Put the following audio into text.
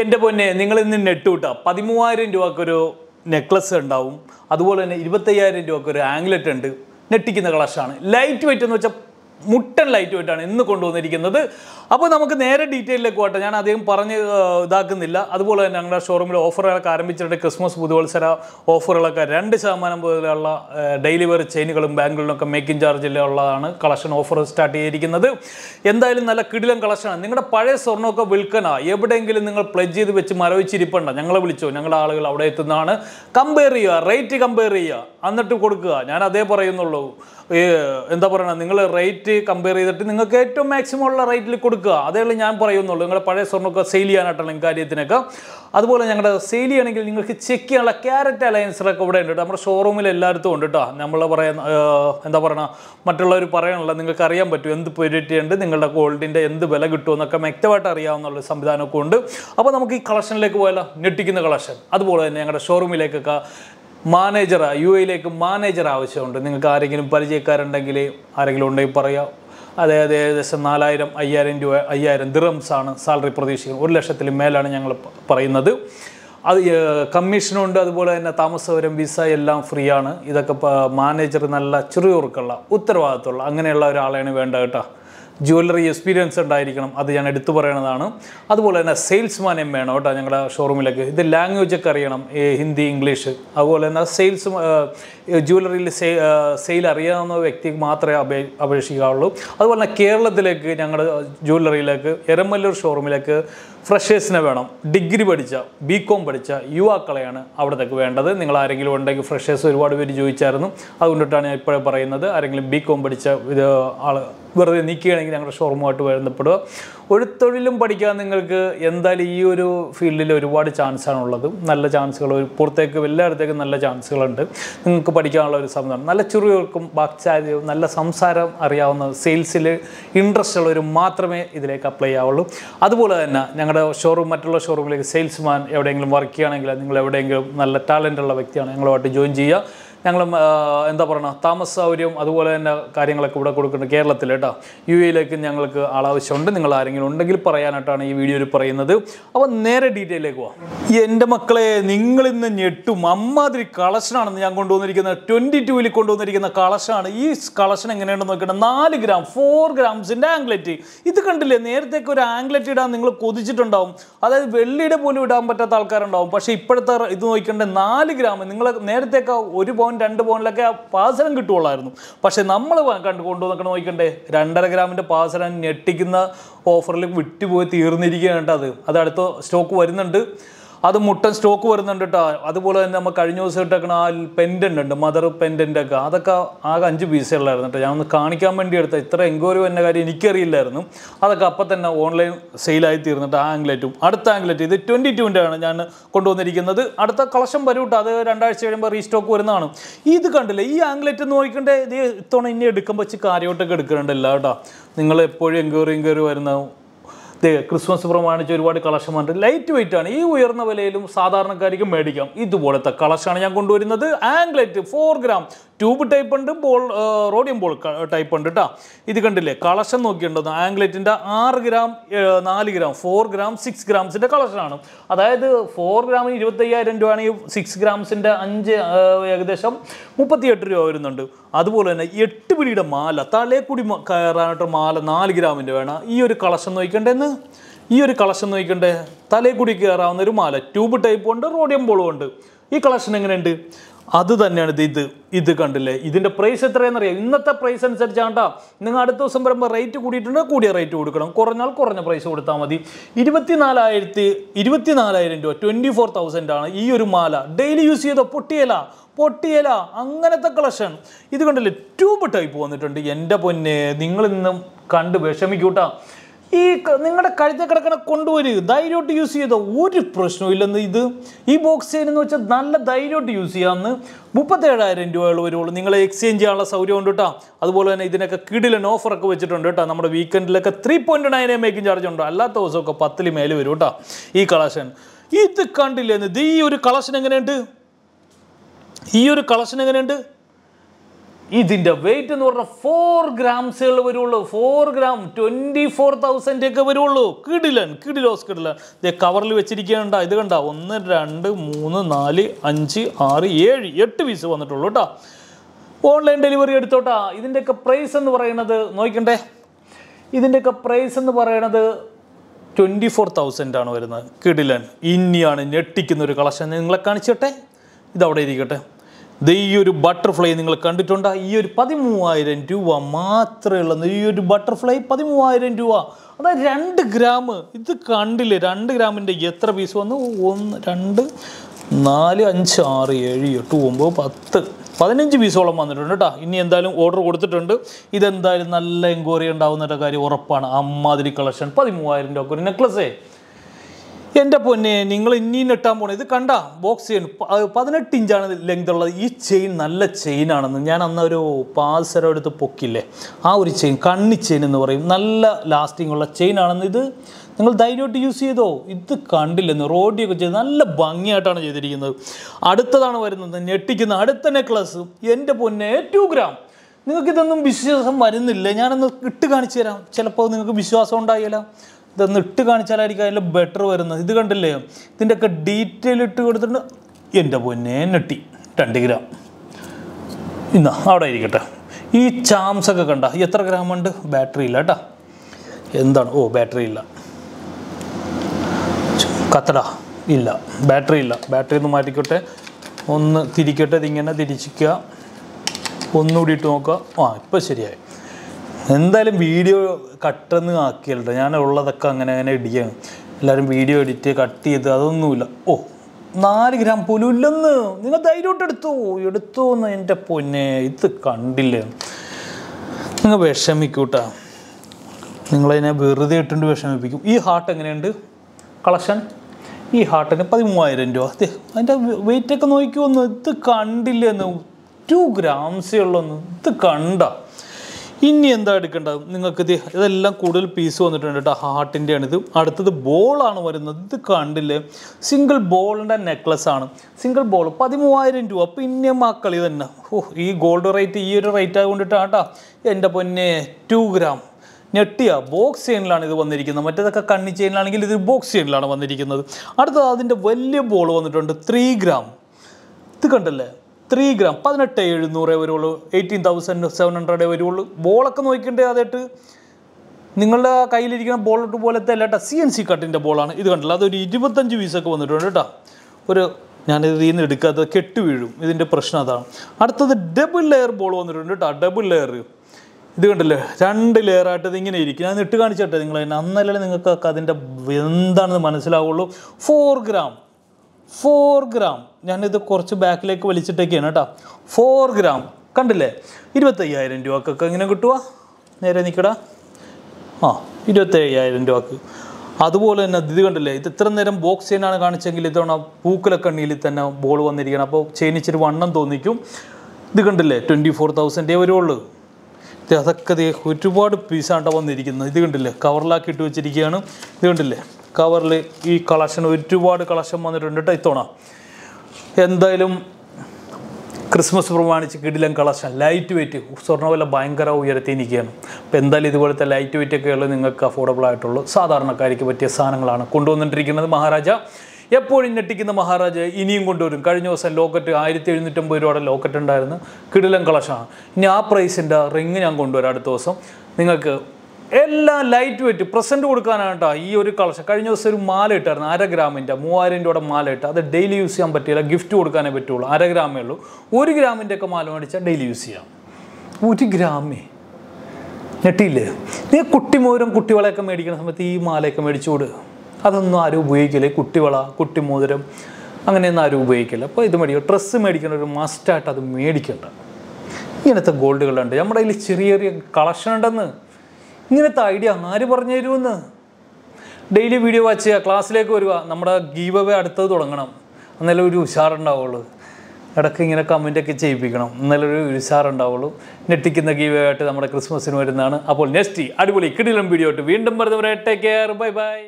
എൻ്റെ പൊന്നെ നിങ്ങൾ ഇന്ന് നെട്ട് വിട്ടാ പതിമൂവായിരം രൂപക്കൊരു നെക്ലസ് ഉണ്ടാവും അതുപോലെ തന്നെ ഇരുപത്തയ്യായിരം രൂപക്കൊരു ആംഗ്ലറ്റ് ഉണ്ട് നെട്ടിക്കുന്ന കളക്ഷാണ് ലൈറ്റ് വെയിറ്റ് എന്ന് വെച്ചാൽ മുട്ടൻ ലൈറ്റ് വെയിറ്റാണ് ഇന്ന് കൊണ്ടുവന്നിരിക്കുന്നത് അപ്പോൾ നമുക്ക് നേരെ ഡീറ്റെയിലേക്ക് പോകട്ടെ ഞാൻ അദ്ദേഹം പറഞ്ഞ് ഇതാക്കുന്നില്ല അതുപോലെ തന്നെ ഞങ്ങളുടെ ഷോറൂമിൽ ഓഫറുകളൊക്കെ ആരംഭിച്ചിട്ടുണ്ട് ക്രിസ്മസ് പുതുവത്സര ഓഫറുകളൊക്കെ രണ്ട് ശതമാനം മുതലുള്ള ചെയിനുകളും വെയർ ചെയിനുകളും ബാങ്കിളിനൊക്കെ മേക്കിംഗ് ചാർജിലുള്ളതാണ് കളക്ഷൻ ഓഫർ സ്റ്റാർട്ട് ചെയ്തിരിക്കുന്നത് എന്തായാലും നല്ല കിടിലം കളക്ഷനാണ് നിങ്ങളുടെ പഴയ സ്വർണ്ണമൊക്കെ വിൽക്കനാ എവിടെയെങ്കിലും നിങ്ങൾ പ്ലജ് ചെയ്ത് വെച്ച് മരവിച്ചിരിപ്പണ്ട ഞങ്ങളെ വിളിച്ചോ ഞങ്ങളുടെ ആളുകൾ അവിടെ എത്തുന്നതാണ് കമ്പയർ ചെയ്യുക റേറ്റ് കമ്പയർ ചെയ്യുക എന്നിട്ട് കൊടുക്കുക ഞാൻ അതേ പറയുന്നുള്ളൂ എന്താ പറയുക നിങ്ങൾ റേറ്റ് റേറ്റ് കമ്പയർ ചെയ്തിട്ട് നിങ്ങൾക്ക് ഏറ്റവും മാക്സിമം ഉള്ള റേറ്റിൽ കൊടുക്കുക അതേ ഞാൻ പറയുന്നുള്ളൂ നിങ്ങളുടെ പഴയ സ്വർണ്ണമൊക്കെ സെയിൽ ചെയ്യാനായിട്ടുള്ള കാര്യത്തിനൊക്കെ അതുപോലെ ഞങ്ങളുടെ സെയിൽ ചെയ്യണമെങ്കിൽ നിങ്ങൾക്ക് ചെക്ക് ചെയ്യാനുള്ള ക്യാരറ്റ് അലയൻസറൊക്കെ ഇവിടെ ഉണ്ട് നമ്മുടെ ഷോറൂമിൽ എല്ലായിടത്തും ഉണ്ട് കേട്ടോ നമ്മൾ പറയുന്ന എന്താ പറയുക മറ്റുള്ളവർ പറയാനുള്ള നിങ്ങൾക്ക് അറിയാൻ പറ്റും എന്ത് പെരിറ്റി ഉണ്ട് നിങ്ങളുടെ ഗോൾഡിൻ്റെ എന്ത് വില കിട്ടുമെന്നൊക്കെ വ്യക്തമായിട്ട് അറിയാവുന്നുള്ള സംവിധാനമൊക്കെ ഉണ്ട് അപ്പോൾ നമുക്ക് ഈ കളക്ഷനിലേക്ക് പോയാലോ ഞെട്ടിക്കുന്ന കളക്ഷൻ അതുപോലെ തന്നെ ഞങ്ങളുടെ ഷോറൂമിലേക്കൊക്കെ മാനേജർ യു എയിലേക്ക് മാനേജർ ആവശ്യമുണ്ട് നിങ്ങൾക്ക് ആരെങ്കിലും പരിചയക്കാരുണ്ടെങ്കിൽ ആരെങ്കിലും ഉണ്ടെങ്കിൽ പറയാം അതായത് ഏകദേശം നാലായിരം അയ്യായിരം രൂപ അയ്യായിരം ദിറംസ് ആണ് സാലറി പ്രതീക്ഷിക്കുന്നത് ഒരു ലക്ഷത്തിൽ മേലാണ് ഞങ്ങൾ പറയുന്നത് അത് കമ്മീഷനുണ്ട് അതുപോലെ തന്നെ താമസവരം വിസ എല്ലാം ഫ്രീ ആണ് ഇതൊക്കെ മാനേജർ നല്ല ചെറിയ ഉറക്കുള്ള ഉത്തരവാദിത്തമുള്ള അങ്ങനെയുള്ള ഒരാളെയാണ് വേണ്ട കേട്ടോ ജുവല്ലറി എക്സ്പീരിയൻസ് ഉണ്ടായിരിക്കണം അത് ഞാൻ എടുത്തു പറയണതാണ് അതുപോലെ തന്നെ സെയിൽസ്മാനെയും വേണം കേട്ടോ ഞങ്ങളുടെ ഷോറൂമിലേക്ക് ഇത് ലാംഗ്വേജൊക്കെ അറിയണം ഹിന്ദി ഇംഗ്ലീഷ് അതുപോലെ തന്നെ സെയിൽസ് ജുവല്ലറിയിൽ സെയിൽ അറിയാവുന്ന വ്യക്തി മാത്രമേ അപേ അപേക്ഷിക്കാവുള്ളൂ അതുപോലെ തന്നെ കേരളത്തിലേക്ക് ഞങ്ങളുടെ ജുവല്ലറിയിലേക്ക് എരമല്ലൂർ ഷോറൂമിലേക്ക് ഫ്രഷേഴ്സിനെ വേണം ഡിഗ്രി പഠിച്ച ബി കോം പഠിച്ച യുവാക്കളെയാണ് അവിടത്തേക്ക് വേണ്ടത് നിങ്ങൾ ആരെങ്കിലും ഉണ്ടെങ്കിൽ ഫ്രഷേഴ്സ് ഒരുപാട് പേര് ചോദിച്ചായിരുന്നു അതുകൊണ്ടിട്ടാണ് ഞാൻ ഇപ്പോഴേ പറയുന്നത് ആരെങ്കിലും ബി കോം പഠിച്ച ഇത് ആൾ വെറുതെ നിൽക്കുകയാണെങ്കിൽ ഞങ്ങളുടെ ഷോറൂമുമായിട്ട് ബന്ധപ്പെടുക ഒരു തൊഴിലും പഠിക്കാൻ നിങ്ങൾക്ക് എന്തായാലും ഈ ഒരു ഫീൽഡിൽ ഒരുപാട് ചാൻസാണുള്ളത് നല്ല ചാൻസുകൾ പുറത്തേക്ക് എല്ലായിടത്തേക്കും നല്ല ചാൻസുകളുണ്ട് നിങ്ങൾക്ക് പഠിക്കാനുള്ള ഒരു സംവിധാനം നല്ല ചുറികൾക്കും വാക്ചാര്യവും നല്ല സംസാരം അറിയാവുന്ന സെയിൽസിൽ ഇൻട്രസ്റ്റ് ഉള്ളവരും മാത്രമേ ഇതിലേക്ക് അപ്ലൈ ചെയ്യാവുള്ളൂ അതുപോലെ തന്നെ ഞങ്ങളുടെ ഷോറൂം മറ്റുള്ള ഷോറൂമിലേക്ക് സെയിൽസ്മാൻ എവിടെയെങ്കിലും വർക്ക് ചെയ്യുകയാണെങ്കിൽ നിങ്ങൾ എവിടെയെങ്കിലും നല്ല ടാലൻ്റുള്ള ഉള്ള വ്യക്തിയാണ് ഞങ്ങളുമായിട്ട് ജോയിൻ ചെയ്യുക ഞങ്ങൾ എന്താ പറയുക താമസ സൗകര്യം അതുപോലെ തന്നെ കാര്യങ്ങളൊക്കെ ഇവിടെ കൊടുക്കുന്നുണ്ട് കേരളത്തിൽ കേട്ടോ യു എയിലേക്ക് ഞങ്ങൾക്ക് ആളാവശ്യമുണ്ട് നിങ്ങൾ ആരെങ്കിലും ഉണ്ടെങ്കിൽ പറയാനായിട്ടാണ് ഈ വീഡിയോയിൽ പറയുന്നത് അപ്പോൾ നേരെ ഡീറ്റെയിലേക്ക് പോവാം എൻ്റെ മക്കളെ നിങ്ങൾ ഇന്ന് ഞെട്ടും അമ്മാതിരി കളശനാണെന്ന് ഞാൻ കൊണ്ടുവന്നിരിക്കുന്നത് ട്വൻറ്റി ടുവിൽ കൊണ്ടുവന്നിരിക്കുന്ന കളക്ഷനാണ് ഈ കളക്ഷൻ എങ്ങനെയാണെന്ന് നോക്കണം നാല് ഗ്രാം ഫോർ ഗ്രാംസിൻ്റെ ആംഗ്ലറ്റ് ഇത് കണ്ടില്ലേ നേരത്തേക്ക് ഒരു ആംഗ്ലറ്റ് ഇടാൻ നിങ്ങൾ കൊതിച്ചിട്ടുണ്ടാവും അതായത് വെള്ളിയുടെ പോലും ഇടാൻ പറ്റാത്ത ആൾക്കാരുണ്ടാവും പക്ഷേ ഇപ്പോഴത്തെ ഇത് നോക്കിക്കണ്ടേ നാല് ഗ്രാം നിങ്ങൾ നേരത്തേക്ക് ഒരു പോയിന്റ് രണ്ട് പോയിന്റിലൊക്കെ പാസരം കിട്ടുകയുള്ളായിരുന്നു പക്ഷേ നമ്മൾ കണ്ടു കൊണ്ടുവന്നൊക്കെ നോക്കിക്കണ്ടേ രണ്ടര ഗ്രാമിൻ്റെ പാസരം ഞെട്ടിക്കുന്ന ഓഫറിൽ വിട്ടുപോയി തീർന്നിരിക്കുകയാണ് അത് അത് അടുത്ത സ്റ്റോക്ക് വരുന്നുണ്ട് അത് മുട്ടൻ സ്റ്റോക്ക് വരുന്നുണ്ട് കേട്ടോ അതുപോലെ തന്നെ നമ്മൾ കഴിഞ്ഞ ദിവസം ഇട്ടേക്കണ ആ പെൻഡൻ്റ് ഉണ്ട് മദർ പെൻഡൻ്റ് ഒക്കെ അതൊക്കെ ആകെ അഞ്ച് പീസുകളായിരുന്നു കേട്ടോ ഞാനൊന്ന് കാണിക്കാൻ വേണ്ടി എടുത്ത ഇത്ര എൻക്വയറി വന്ന കാര്യം എനിക്കറിയില്ലായിരുന്നു അതൊക്കെ അപ്പം തന്നെ ഓൺലൈൻ സെയിലായി തീർന്നിട്ട് ആ ആംഗ്ലേറ്റും അടുത്ത ആംഗ്ലറ്റ് ഇത് ട്വൻറ്റി ടുവിൻ്റെ ആണ് ഞാൻ കൊണ്ടുവന്നിരിക്കുന്നത് അടുത്ത കളക്ഷൻ വരും കേട്ടോ അത് രണ്ടാഴ്ച കഴിയുമ്പോൾ റീസ്റ്റോക്ക് വരുന്നതാണ് ഇത് കണ്ടില്ല ഈ ആംഗ്ലറ്റ് നോക്കിക്കണ്ടേ ഇത് ഇത്തവണ ഇനി എടുക്കുമ്പോൾ വെച്ച് കാര്യമായിട്ടൊക്കെ എടുക്കുന്നുണ്ടല്ലോ കേട്ടോ നിങ്ങൾ എപ്പോഴും എൻക്വയറി എൻക്വയറി വരുന്ന ക്രിസ്മസ് പ്രമാണിച്ച് ഒരുപാട് കളക്ഷൻ വന്നിട്ട് ലൈറ്റ് വെയിറ്റ് ആണ് ഈ ഉയർന്ന വിലയിലും സാധാരണക്കാർക്ക് മേടിക്കാം ഇതുപോലത്തെ കളക്ഷനാണ് ഞാൻ കൊണ്ടുവരുന്നത് anklet four gram tube type ഉണ്ട് ബോൾ റോഡിയം ബോൾ ടൈപ്പ് ഉണ്ട് കേട്ടോ ഇത് കണ്ടില്ലേ കളക്ഷൻ നോക്കിയിട്ടുണ്ടെന്ന് ആംഗ്ലറ്റിൻ്റെ ആറ് ഗ്രാം നാല് ഗ്രാം ഫോർ ഗ്രാം സിക്സ് ഗ്രാംസിൻ്റെ കളക്ഷനാണ് അതായത് ഫോർ ഗ്രാമിന് ഇരുപത്തയ്യായിരം രൂപയാണ് ഈ സിക്സ് ഗ്രാംസിൻ്റെ അഞ്ച് ഏകദേശം മുപ്പത്തിയെട്ട് രൂപ വരുന്നുണ്ട് അതുപോലെ തന്നെ എട്ട് പിടിയുടെ മാല തലേ കൂടി കയറാനായിട്ട് മാല നാല് ഗ്രാമിൻ്റെ വേണം ഈ ഒരു കളക്ഷൻ നോക്കണ്ടെന്ന് ഈ ഒരു കളക്ഷൻ നോക്കണ്ടേ തലേ കൂടി കയറാവുന്ന ഒരു മാല ട്യൂബ് ടൈപ്പും ഉണ്ട് റോഡിയം ബോളും ഉണ്ട് ഈ കളക്ഷൻ എങ്ങനെയുണ്ട് അത് തന്നെയാണ് ഇത് ഇത് ഇത് കണ്ടില്ലേ ഇതിൻ്റെ പ്രൈസ് അറിയാം ഇന്നത്തെ പ്രൈസ് അനുസരിച്ചാണ്ടാ നിങ്ങൾ അടുത്ത ദിവസം വരുമ്പോൾ റേറ്റ് കൂടിയിട്ടുണ്ട് കൂടിയ റേറ്റ് കൊടുക്കണം കുറഞ്ഞാൽ കുറഞ്ഞ പ്രൈസ് കൊടുത്താൽ മതി ഇരുപത്തിനാലായിരത്തി ഇരുപത്തിനാലായിരം രൂപ ട്വൻറ്റി ഫോർ തൗസൻഡ് ആണ് ഈ ഒരു മാല ഡെയിലി യൂസ് ചെയ്ത പൊട്ടിയല പൊട്ടിയല അങ്ങനത്തെ കളക്ഷൻ ഇത് കണ്ടില്ലേ ട്യൂബ് ടൈപ്പ് വന്നിട്ടുണ്ട് എൻ്റെ പൊന്നെ നിങ്ങളിന്നും കണ്ട് വിഷമിക്കൂട്ടാ ഈ നിങ്ങളുടെ കഴുത്തിൽ കിടക്കണ കൊണ്ടുവരിക ധൈര്യമായിട്ട് യൂസ് ചെയ്ത ഒരു പ്രശ്നമില്ലെന്ന് ഇത് ഈ ബോക്സ് ചെയ്യുന്നതെന്ന് വെച്ചാൽ നല്ല ധൈര്യമായിട്ട് യൂസ് ചെയ്യാമെന്ന് മുപ്പത്തേഴായിരം രൂപയുള്ള വരുള്ളൂ നിങ്ങൾ എക്സ്ചേഞ്ച് ചെയ്യാനുള്ള സൗകര്യം ഉണ്ട് കേട്ടോ അതുപോലെ തന്നെ ഇതിനൊക്കെ കിടിലൻ ഓഫറൊക്കെ വെച്ചിട്ടുണ്ട് കേട്ടോ നമ്മുടെ വീക്കെൻഡിലൊക്കെ three point nine M making charge ഉണ്ടോ അല്ലാത്ത ദിവസമൊക്കെ പത്തിൽ മേലെ വരും കേട്ടോ ഈ കളക്ഷൻ ഇത് കണ്ടില്ലെന്ന് ഇത് ഈ ഒരു കളക്ഷൻ എങ്ങനെയുണ്ട് ഈ ഒരു കളക്ഷൻ എങ്ങനെയുണ്ട് ഇതിൻ്റെ വെയിറ്റ് എന്ന് പറഞ്ഞാൽ ഫോർ ഗ്രാംസുകൾ വരുള്ളൂ four gram twenty four thousand ഒക്കെ വരുള്ളൂ കിടിലൻ കിടിലോസ് കിടിലൻ ഇത് കവറിൽ വെച്ചിരിക്കുകയുണ്ട ഇത് കണ്ട ഒന്ന് രണ്ട് മൂന്ന് നാല് അഞ്ച് ആറ് ഏഴ് എട്ട് പീസ് വന്നിട്ടുള്ളൂ കേട്ടോ ഓൺലൈൻ ഡെലിവറി എടുത്തോട്ടാ ഇതിൻ്റെയൊക്കെ പ്രൈസ് എന്ന് പറയുന്നത് നോക്കണ്ടേ ഇതിൻ്റെയൊക്കെ പ്രൈസ് എന്ന് പറയുന്നത് ട്വൻറ്റി ഫോർ തൗസൻഡ് ആണ് വരുന്നത് കിടിലൻ ഇനിയാണ് ഞെട്ടിക്കുന്ന ഒരു കളക്ഷൻ നിങ്ങളെ കാണിച്ചോട്ടെ ഇതവിടെ ഇരിക്കട്ടെ ഈ ഒരു ബട്ടർഫ്ലൈ നിങ്ങൾ കണ്ടിട്ടുണ്ട് ഈ ഒരു പതിമൂവായിരം രൂപ മാത്രമേ ഉള്ളൂ ഈ ഒരു ബട്ടർഫ്ലൈ പതിമൂവായിരം രൂപ അതായത് രണ്ട് ഗ്രാം ഇത് കണ്ടില്ലേ രണ്ട് ഗ്രാമിൻ്റെ എത്ര പീസ് വന്നു ഒന്ന് രണ്ട് നാല് അഞ്ച് ആറ് ഏഴ് എട്ട് ഒമ്പത് പത്ത് പതിനഞ്ച് പീസോളം വന്നിട്ടുണ്ട് കേട്ടോ ഇനി എന്തായാലും ഓർഡർ കൊടുത്തിട്ടുണ്ട് ഇതെന്തായാലും നല്ല എൻക്വയറി ഉണ്ടാവുന്ന കാര്യം ഉറപ്പാണ് അമ്മാതിരി കളക്ഷൻ പതിമൂവായിരം രൂപ ഒരു നെക്ലസേ എൻ്റെ പൊന്നെ നിങ്ങൾ ഇനിയും ഇട്ടാൻ പോണേ ഇത് കണ്ട ബോക്സ് ചെയിൻ പതിനെട്ട് ഇഞ്ചാണ് ലെങ്ത് ഉള്ളത് ഈ ചെയിൻ നല്ല ചെയിൻ ആണെന്ന് ഞാൻ അന്ന് ഒരു പാൽസരം എടുത്ത് പൊക്കില്ലേ ആ ഒരു ചെയിൻ കണ്ണി ചെയിൻ എന്ന് പറയും നല്ല ലാസ്റ്റിംഗ് ഉള്ള ചെയിൻ ആണെന്ന് ഇത് നിങ്ങൾ ധൈര്യമായിട്ട് യൂസ് ചെയ്തോ ഇത് കണ്ടില്ലെന്ന് റോഡിയൊക്കെ ചെയ്ത് നല്ല ഭംഗിയായിട്ടാണ് ചെയ്തിരിക്കുന്നത് അടുത്തതാണ് വരുന്നത് ഞെട്ടിക്കുന്ന അടുത്ത നെക്ലസ് എൻ്റെ പൊന്നെ ടു ഗ്രാം നിങ്ങൾക്കിതൊന്നും വിശ്വാസം വരുന്നില്ല ഞാനൊന്ന് ഇട്ട് കാണിച്ചു തരാം ചിലപ്പോൾ നിങ്ങൾക്ക് വിശ്വാസം ഉണ്ടായില്ല ഇതൊന്ന് ഇട്ട് കാണിച്ചാലായിരിക്കും അതിൽ ബെറ്റർ വരുന്നത് ഇത് കണ്ടില്ലേ ഇതിൻ്റെയൊക്കെ ഡീറ്റെയിൽ ഇട്ട് കൊടുത്തിട്ട് എൻ്റെ പൊന്നെ നെട്ടി രണ്ട് ഗ്രാം ഇന്ന് അവിടെ ഇരിക്കട്ടെ ഈ ചാംസ് ഒക്കെ കണ്ട എത്ര ഗ്രാം ഉണ്ട് ബാറ്ററി ഇല്ല കേട്ടോ എന്താണ് ഓ ബാറ്ററി ഇല്ല കത്തട ഇല്ല ബാറ്ററി ഇല്ല ബാറ്ററി ഒന്ന് മാറ്റിക്കോട്ടെ ഒന്ന് തിരിക്കട്ടെ ഇതിങ്ങനെ തിരിച്ചിക്കുക ഒന്നുകൂടി ഇട്ട് നോക്കുക ആ ഇപ്പം ശരിയായി എന്തായാലും വീഡിയോ കട്ടെന്ന് ആക്കിയല്ലോ ഞാൻ ഉള്ളതൊക്കെ അങ്ങനെ അങ്ങനെ ഇടിയാണ് എല്ലാവരും വീഡിയോ എഡിറ്റ് കട്ട് ചെയ്ത് അതൊന്നുമില്ല ഓ നാല് ഗ്രാം പോലും ഇല്ലെന്ന് നിങ്ങൾ ധൈര്യമായിട്ട് എടുത്തു എടുത്തു എന്ന് എൻ്റെ പൊന്നെ ഇത് കണ്ടില്ല നിങ്ങൾ വിഷമിക്കൂട്ടാ നിങ്ങളതിനെ വെറുതെ ഇട്ടുണ്ട് വിഷമിപ്പിക്കും ഈ ഹാർട്ട് എങ്ങനെയുണ്ട് കളക്ഷൻ ഈ ഹാർട്ടിന് പതിമൂവായിരം രൂപ അതെ അതിൻ്റെ വെയിറ്റൊക്കെ നോക്കിയൊന്ന് ഇത് കണ്ടില്ലെന്ന് ടു ഗ്രാംസേ ഉള്ളൊന്ന് ഇത് കണ്ടാ ഇനി എന്താ എടുക്കേണ്ടത് നിങ്ങൾക്ക് ഇതെല്ലാം കൂടുതൽ പീസ് വന്നിട്ടുണ്ട് കേട്ടോ ഹാർട്ടിൻ്റെ ആണ് ഇത് അടുത്തത് ബോളാണ് വരുന്നത് ഇത് കണ്ടില്ലേ സിംഗിൾ ബോളിൻ്റെ നെക്ലസ് ആണ് സിംഗിൾ ബോൾ പതിമൂവായിരം രൂപ പിന്നെ ആ കളി തന്നെ ഓ ഈ ഗോൾഡ് റേറ്റ് ഈ ഒരു റേറ്റ് ആയതുകൊണ്ടിട്ടാണ് കേട്ടോ എൻ്റെ പൊന്നെ ടു ഗ്രാം ഞെട്ടിയ ബോക്സ് ചെയിനിലാണ് ഇത് വന്നിരിക്കുന്നത് മറ്റേതൊക്കെ കണ്ണി ചെയിനിലാണെങ്കിൽ ഇത് ബോക്സ് ചെയിനിലാണ് വന്നിരിക്കുന്നത് അടുത്തത് അതിൻ്റെ വലിയ ബോൾ വന്നിട്ടുണ്ട് ത്രീ ഗ്രാം ഇത് കണ്ടല്ലേ ത്രീ ഗ്രാം പതിനെട്ട് എഴുന്നൂറേ വരുള്ളൂ എയ്റ്റീൻ തൗസൻഡ് സെവൻ ഹൺഡ്രഡേ വരുള്ളൂ ബോളൊക്കെ നോക്കിണ്ടേ അതായിട്ട് നിങ്ങളുടെ കയ്യിലിരിക്കുന്ന ബോളോട്ട് പോലത്തെ അല്ല സി എൻ സി കട്ടിൻ്റെ ബോളാണ് ഇത് കണ്ടില്ല അതൊരു ഇരുപത്തഞ്ച് പീസൊക്കെ വന്നിട്ടുണ്ട് കേട്ടോ ഒരു ഞാനിത് ഇതിൽ നിന്ന് എടുക്കാതെ കെട്ട് വീഴും ഇതിൻ്റെ പ്രശ്നം അതാണ് അടുത്തത് ഡബിൾ ലെയർ ബോൾ വന്നിട്ടുണ്ട് കേട്ടോ ഡബിൾ ലെയർ ഇത് കണ്ടില്ലേ രണ്ട് ലെയറായിട്ട് ഇത് ഇങ്ങനെ ഇരിക്കും ഞാൻ ഇട്ട് കാണിച്ചോട്ടെ നിങ്ങൾ അന്നല്ലേ നിങ്ങൾക്ക് അതിൻ്റെ എന്താണെന്ന് മനസ്സിലാവുള്ളൂ ഫോർ ഗ്രാം ഫോർ ഗ്രാം ഞാനിത് കുറച്ച് ബാക്കിലേക്ക് വലിച്ചിട്ടേക്കാണ് കേട്ടോ ഫോർ ഗ്രാം കണ്ടില്ലേ ഇരുപത്തയ്യായിരം രൂപക്കൊക്കെ എങ്ങനെ കിട്ടുക നേരെ നിൽക്കടാ ആ ഇരുപത്തയ്യായിരം രൂപക്ക് അതുപോലെ തന്നെ ഇത് കണ്ടില്ലേ ഇത് ഇത്ര നേരം ബോക്സ് ചെയിനാണ് കാണിച്ചെങ്കിൽ ഇത്തവണ പൂക്കലക്കണ്ണിയിൽ തന്നെ ബോൾ വന്നിരിക്കണം അപ്പോൾ ചെയിൻ വണ്ണം തോന്നിക്കും ഇത് കണ്ടില്ലേ ട്വൻറ്റി ഫോർ തൗസൻഡേ വരുള്ളൂ അതൊക്കെ ഒരുപാട് പീസാണ്ട വന്നിരിക്കുന്നത് ഇത് കണ്ടില്ലേ കവറിലാക്കി ഇട്ട് വെച്ചിരിക്കുകയാണ് ഇത് കണ്ടില്ലേ കവറിൽ ഈ കളക്ഷൻ ഒരുപാട് കളക്ഷൻ വന്നിട്ടുണ്ട് ടൈത്തോണ എന്തായാലും ക്രിസ്മസ് പ്രമാണിച്ച് കിടിലം കളക്ഷൻ ലൈറ്റ് വെയിറ്റ് സ്വർണ്ണവില ഭയങ്കര ഉയരത്തി നിൽക്കുകയാണ് അപ്പോൾ എന്തായാലും ഇതുപോലത്തെ ലൈറ്റ് വെയിറ്റ് ഉള്ളത് നിങ്ങൾക്ക് അഫോർഡബിൾ ആയിട്ടുള്ളൂ സാധാരണക്കാർക്ക് പറ്റിയ സാധനങ്ങളാണ് കൊണ്ടുവന്നിട്ടിരിക്കുന്നത് മഹാരാജ എപ്പോഴും ഞെട്ടിക്കുന്ന മഹാരാജ ഇനിയും കൊണ്ടുവരും കഴിഞ്ഞ ദിവസം ലോക്കറ്റ് ആയിരത്തി എഴുന്നൂറ്റമ്പത് രൂപയുടെ ലോക്കറ്റ് ഉണ്ടായിരുന്നു കിടിലൻ കളക്ഷനാണ് ഇനി ആ പ്രൈസിൻ്റെ റിങ് ഞാൻ കൊണ്ടുവരാം അടുത്ത ദിവസം നിങ്ങൾക്ക് എല്ലാം ലൈറ്റ് വെയിറ്റ് പ്രസൻറ്റ് കൊടുക്കാനാണ് ഈ ഒരു കളക്ഷൻ കഴിഞ്ഞ ദിവസം ഒരു മാല ഇട്ടായിരുന്നു അരഗ്രാമിൻ്റെ മൂവായിരം രൂപയുടെ മാല ഇട്ട് അത് ഡെയിലി യൂസ് ചെയ്യാൻ പറ്റില്ല ഗിഫ്റ്റ് കൊടുക്കാനേ പറ്റുള്ളൂ അരഗ്രാമേ ഉള്ളൂ ഒരു ഗ്രാമിൻ്റെ ഒക്കെ മാല മേടിച്ചാൽ ഡെയിലി യൂസ് ചെയ്യാം ഒരു ഗ്രാമേ ഞെട്ടിയില്ലേ നീ കുട്ടിമോതിരം കുട്ടിവളയൊക്കെ മേടിക്കുന്ന സമയത്ത് ഈ മാലയൊക്കെ മേടിച്ചു അതൊന്നും ആരും ഉപയോഗിക്കില്ല കുട്ടിവള കുട്ടിമോതിരം അങ്ങനെയൊന്നും ആരും ഉപയോഗിക്കില്ല അപ്പോൾ ഇത് മേടിക്കും ഡ്രസ്സ് മേടിക്കേണ്ട ഒരു മസ്റ്റായിട്ട് അത് മേടിക്കേണ്ട ഇങ്ങനത്തെ ഗോൾഡുകളുണ്ട് നമ്മുടെ അതിൽ ചെറിയ ചെറിയ കളക്ഷൻ ഉണ്ടെന്ന് ഇങ്ങനത്തെ ഐഡിയ ആര് പറഞ്ഞു തരുമെന്ന് ഡെയിലി വീഡിയോ വാച്ച് ചെയ്യുക ക്ലാസ്സിലേക്ക് വരിക നമ്മുടെ ഗീവ് അവേ അടുത്തത് തുടങ്ങണം എന്നാലും ഒരു ഉഷാറുണ്ടാവുള്ളൂ ഇടയ്ക്ക് ഇങ്ങനെ കമൻറ്റൊക്കെ ചെയ്യിപ്പിക്കണം എന്നാലും ഒരു ഉഷാറുണ്ടാവുള്ളൂ ഞെട്ടിക്കുന്ന ഗീവ് ആയിട്ട് നമ്മുടെ ക്രിസ്മസിന് വരുന്നതാണ് അപ്പോൾ നെക്സ്റ്റ് അടിപൊളി കിടിലും വീഡിയോ ആയിട്ട് വീണ്ടും വരുന്നവരെ ടേക്ക് കെയർ ബൈ ബൈ